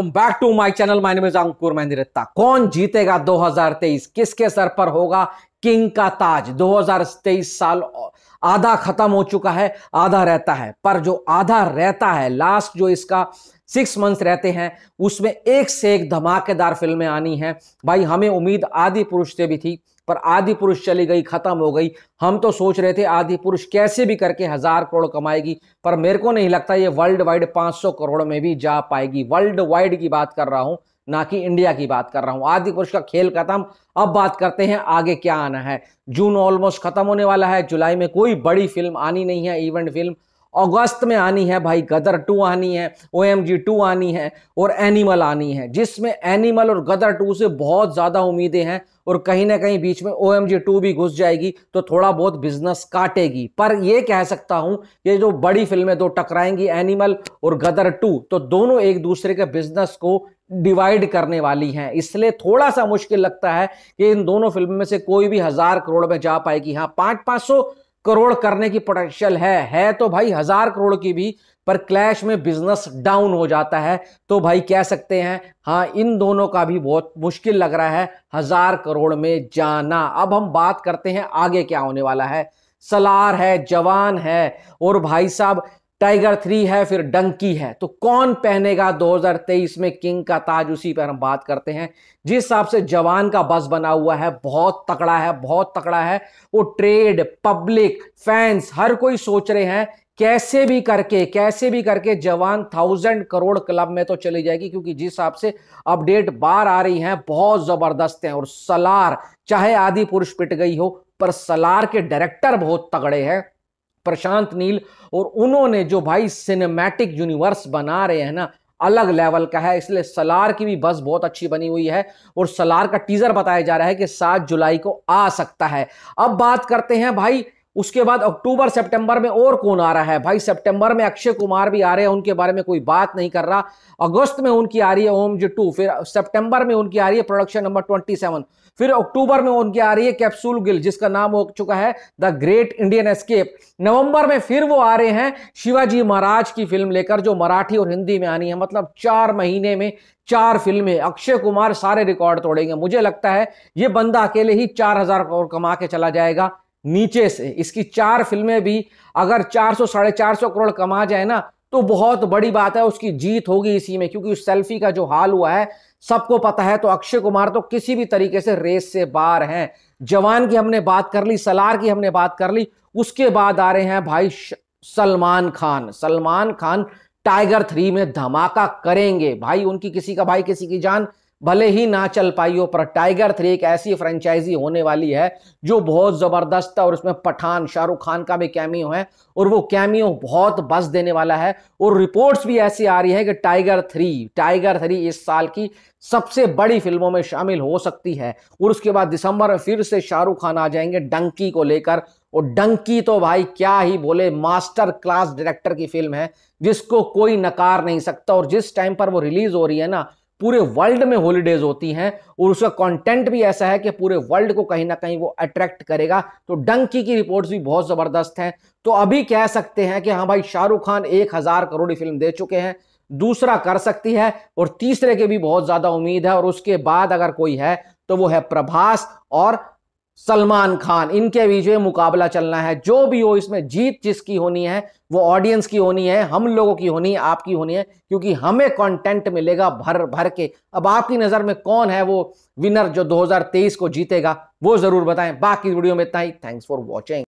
back to my channel my name is Ankur Mahindrata कौन जीतेगा 2023 किसके सर पर होगा किंग का ताज 2023 साल आधा खत्म हो चुका है आधा रहता है पर जो आधा रहता है लास्ट जो इसका सिक्स मंथ्स रहते हैं उसमें एक से एक धमाकेदार फिल्में आनी हैं भाई हमें उम्मीद आदि पुरुष से भी थी पर आदि पुरुष चली गई खत्म हो गई हम तो सोच रहे थे आदि पुरुष कैसे भी करके हजार करोड़ कमाएगी पर मेरे को नहीं लगता ये वर्ल्ड वाइड 500 करोड़ में भी जा पाएगी वर्ल्ड वाइड की बात कर रहा हूँ ना कि इंडिया की बात कर रहा हूँ आदि पुरुष का खेल खत्म अब बात करते हैं आगे क्या आना है जून ऑलमोस्ट खत्म होने वाला है जुलाई में कोई बड़ी फिल्म आनी नहीं है इवेंट फिल्म अगस्त में आनी है भाई गदर टू आनी है ओ एम जी टू आनी है और एनिमल आनी है जिसमें एनिमल और गदर टू से बहुत ज़्यादा उम्मीदें हैं और कहीं ना कहीं बीच में ओ एम जी टू भी घुस जाएगी तो थोड़ा बहुत बिजनेस काटेगी पर यह कह सकता हूं ये जो बड़ी फिल्में दो टकराएंगी एनिमल और गदर टू तो दोनों एक दूसरे के बिजनेस को डिवाइड करने वाली हैं इसलिए थोड़ा सा मुश्किल लगता है कि इन दोनों फिल्म में से कोई भी हजार करोड़ में जा पाएगी हाँ पाँच पाँच सौ करोड़ करने की पोटेंशियल है है तो भाई हजार करोड़ की भी पर क्लैश में बिजनेस डाउन हो जाता है तो भाई कह सकते हैं हाँ इन दोनों का भी बहुत मुश्किल लग रहा है हजार करोड़ में जाना अब हम बात करते हैं आगे क्या होने वाला है सलार है जवान है और भाई साहब टाइगर थ्री है फिर डंकी है तो कौन पहनेगा 2023 में किंग का ताज उसी पर हम बात करते हैं जिस हिसाब से जवान का बस बना हुआ है बहुत तकड़ा है बहुत तकड़ा है वो ट्रेड पब्लिक फैंस हर कोई सोच रहे हैं कैसे भी करके कैसे भी करके जवान थाउजेंड करोड़ क्लब में तो चली जाएगी क्योंकि जिस हिसाब से अपडेट बार आ रही है बहुत जबरदस्त है और सलार चाहे आदि पुरुष पिट गई हो पर सलार के डायरेक्टर बहुत तगड़े हैं प्रशांत नील और उन्होंने जो भाई सिनेमैटिक यूनिवर्स बना रहे हैं ना अलग लेवल का है इसलिए सलार की भी बस बहुत अच्छी बनी हुई है और सलार का टीजर बताया जा रहा है कि सात जुलाई को आ सकता है अब बात करते हैं भाई उसके बाद अक्टूबर सितंबर में और कौन आ रहा है भाई सितंबर में अक्षय कुमार भी आ रहे हैं उनके बारे में कोई बात नहीं कर रहा अगस्त में उनकी आ रही है ओम जी टू फिर सितंबर में उनकी आ रही है प्रोडक्शन नंबर ट्वेंटी सेवन फिर अक्टूबर में उनकी आ रही है कैप्सूल गिल जिसका नाम हो चुका है the great Indian escape November में फिर वो आ रहे हैं शिवाजी महाराज की फिल्म लेकर जो मराठी और हिंदी में आनी है मतलब चार महीने में चार फिल्में अक्षय कुमार सारे रिकॉर्ड तोड़ेंगे मुझे लगता है ये बंदा अकेले ही चार हजार करोड़ कमा के चला जाएगा नीचे से इसकी चार फिल्में भी अगर चार सौ साढ़े चार सौ करोड़ कमा जाए ना तो बहुत बड़ी बात है उसकी जीत होगी इसी में क्योंकि उस सेल्फी का जो हाल हुआ है सबको पता है तो अक्षय कुमार तो किसी भी तरीके से रेस से बाहर हैं जवान की हमने बात कर ली सलार की हमने बात कर ली उसके बाद आ रहे हैं भाई सलमान खान सलमान खान टाइगर थ्री में धमाका करेंगे भाई उनकी किसी का भाई किसी की जान भले ही ना चल पाई हो पर टाइगर थ्री एक ऐसी फ्रेंचाइजी होने वाली है जो बहुत ज़बरदस्त है और उसमें पठान शाहरुख खान का भी कैमियो है और वो कैमियो बहुत बस देने वाला है और रिपोर्ट्स भी ऐसी आ रही है कि टाइगर थ्री टाइगर थ्री इस साल की सबसे बड़ी फिल्मों में शामिल हो सकती है और उसके बाद दिसंबर में फिर से शाहरुख खान आ जाएंगे डंकी को लेकर और डंकी तो भाई क्या ही बोले मास्टर क्लास डायरेक्टर की फिल्म है जिसको कोई नकार नहीं सकता और जिस टाइम पर वो रिलीज हो रही है ना पूरे वर्ल्ड में हॉलीडेज होती हैं और उसका कंटेंट भी ऐसा है कि पूरे वर्ल्ड को कहीं ना कहीं वो अट्रैक्ट करेगा तो डंकी की रिपोर्ट्स भी बहुत ज़बरदस्त हैं तो अभी कह सकते हैं कि हाँ भाई शाहरुख खान एक हज़ार करोड़ फिल्म दे चुके हैं दूसरा कर सकती है और तीसरे के भी बहुत ज़्यादा उम्मीद है और उसके बाद अगर कोई है तो वो है प्रभास और सलमान खान इनके बीच में मुकाबला चलना है जो भी हो इसमें जीत जिसकी होनी है वो ऑडियंस की होनी है हम लोगों की होनी है आपकी होनी है क्योंकि हमें कंटेंट मिलेगा भर भर के अब आपकी नज़र में कौन है वो विनर जो 2023 को जीतेगा वो ज़रूर बताएं बाकी वीडियो में इतना ही थैंक्स फॉर वॉचिंग